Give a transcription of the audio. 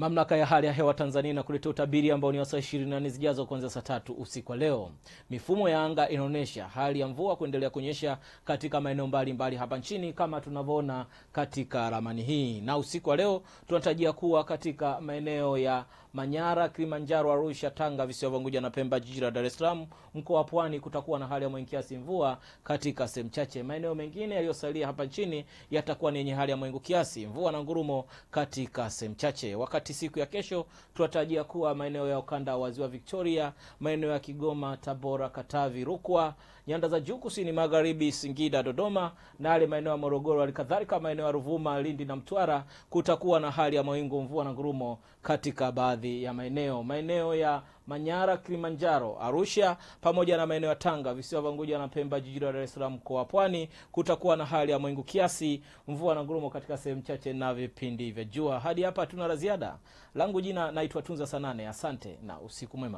Mamlaka ya hali ya hewa Tanzania inakuletea utabiri ambao ni wa saa 24 zijazo kuanzia saa tatu usiku wa leo. Mifumo ya anga inaonyesha hali ya mvua kuendelea kunyesha katika maeneo mbalimbali hapa nchini kama tunavyoona katika ramani hii, na usiku wa leo tunatarajia kuwa katika maeneo ya Manyara, Kilimanjaro, Arusha, Tanga, visiwa vya Unguja na Pemba, jiji la Dar es Salaam, mkoa wa Pwani, kutakuwa na hali ya mawingu kiasi mvua katika sehemu chache. Maeneo mengine yaliyosalia hapa nchini yatakuwa ni yenye hali ya mawingu kiasi mvua na ngurumo katika sehemu chache wakati wakati siku ya kesho tunatarajia kuwa maeneo ya ukanda wa ziwa Victoria, maeneo ya Kigoma, Tabora, Katavi, Rukwa, nyanda za juu kusini magharibi, Singida, Dodoma na yale maeneo ya Morogoro, halikadhalika maeneo ya Ruvuma, Lindi na Mtwara, kutakuwa na hali ya mawingu, mvua na ngurumo katika baadhi ya maeneo maeneo ya Manyara, Kilimanjaro, Arusha pamoja na maeneo ya Tanga, visiwa vya Unguja na Pemba, jiji la Dar es Salaam, mkoa wa Pwani, kutakuwa na hali ya mwingu kiasi, mvua na ngurumo katika sehemu chache na vipindi vya jua. Hadi hapa tuna la ziada, langu jina naitwa Tunza Sanane, asante na usiku mwema.